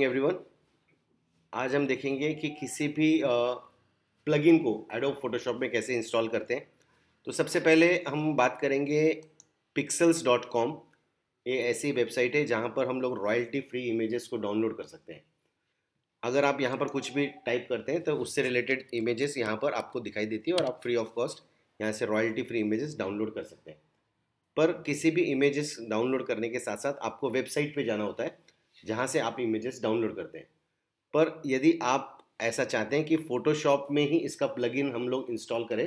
Everyone आज हम देखेंगे कि किसी भी प्लगइन को एडोब फोटोशॉप में कैसे इंस्टॉल करते हैं तो सबसे पहले हम बात करेंगे पिक्सल्स डॉट कॉम ये ऐसी वेबसाइट है जहाँ पर हम लोग रॉयल्टी फ्री इमेजेस को डाउनलोड कर सकते हैं अगर आप यहाँ पर कुछ भी टाइप करते हैं तो उससे रिलेटेड इमेजेस यहाँ पर आपको दिखाई देती है और आप फ्री ऑफ कॉस्ट यहाँ से रॉयल्टी फ्री इमेजेस डाउनलोड कर सकते हैं पर किसी भी इमेजेस डाउनलोड करने के साथ साथ आपको वेबसाइट पे जाना होता है जहाँ से आप इमेजेस डाउनलोड करते हैं पर यदि आप ऐसा चाहते हैं कि फ़ोटोशॉप में ही इसका प्लगइन हम लोग इंस्टॉल करें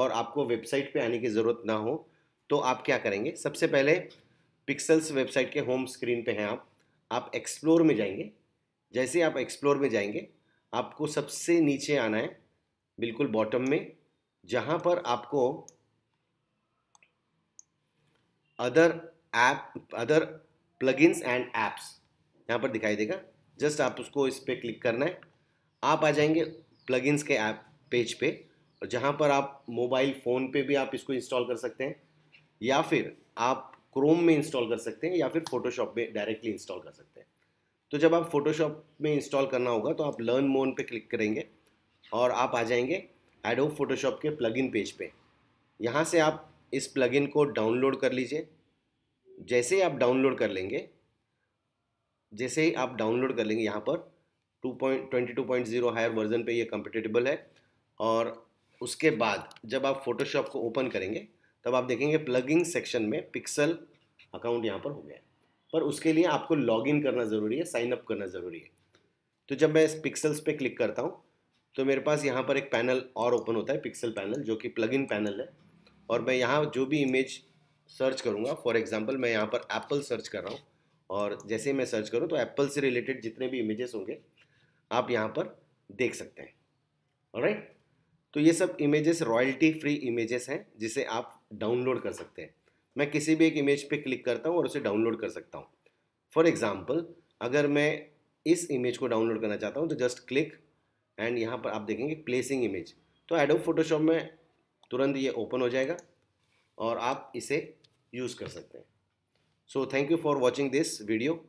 और आपको वेबसाइट पे आने की ज़रूरत ना हो तो आप क्या करेंगे सबसे पहले पिक्सल्स वेबसाइट के होम स्क्रीन पे हैं आप आप एक्सप्लोर में जाएंगे जैसे आप एक्सप्लोर में जाएंगे आपको सबसे नीचे आना है बिल्कुल बॉटम में जहाँ पर आपको other app other plugins and apps यहाँ पर दिखाई देगा जस्ट आप उसको इस पर क्लिक करना है आप आ जाएंगे प्लगइन्स के ऐप पेज पे और जहाँ पर आप मोबाइल फ़ोन पे भी आप इसको इंस्टॉल कर सकते हैं या फिर आप क्रोम में इंस्टॉल कर सकते हैं या फिर फोटोशॉप में डायरेक्टली इंस्टॉल कर सकते हैं तो जब आप फोटोशॉप में इंस्टॉल करना होगा तो आप लर्न मोन पे क्लिक करेंगे और आप आ जाएंगे एडोब फोटोशॉप के प्लगइन पेज पे यहाँ से आप इस प्लगइन को डाउनलोड कर लीजिए जैसे ही आप डाउनलोड कर लेंगे जैसे ही आप डाउनलोड कर लेंगे यहाँ पर two point twenty two point zero higher version पे ये कंपेटेबल है और उसके बाद जब आप फोटोशॉप को ओपन करेंगे तब आप देखेंगे प्लगिंग सेक्शन में पिक्सल अकाउंट यहाँ पर हो गया है पर उसके लिए आपको लॉगिन करना ज़रूरी है साइनअप करना ज़रूरी है तो जब मैं इस पिक्सल्स पे क्लिक करता हूँ तो मेरे पास यहाँ पर एक पैनल और ओपन होता है पिक्सल पैनल जो कि प्लगइन पैनल है और मैं यहाँ जो भी इमेज सर्च करूँगा फॉर एग्ज़ाम्पल मैं यहाँ पर एप्पल सर्च कर रहा हूँ और जैसे मैं सर्च करूँ तो एप्पल से रिलेटेड जितने भी इमेजेस होंगे आप यहाँ पर देख सकते हैं राइट तो ये सब इमेजेस रॉयल्टी फ्री इमेजेस हैं जिसे आप डाउनलोड कर सकते हैं मैं किसी भी एक इमेज पे क्लिक करता हूँ और उसे डाउनलोड कर सकता हूँ फॉर एग्ज़ाम्पल अगर मैं इस इमेज को डाउनलोड करना चाहता हूँ तो जस्ट क्लिक एंड यहाँ पर आप देखेंगे प्लेसिंग इमेज तो एडोब फोटोशॉप में तुरंत ये ओपन हो जाएगा और आप इसे यूज़ कर सकते हैं So thank you for watching this video.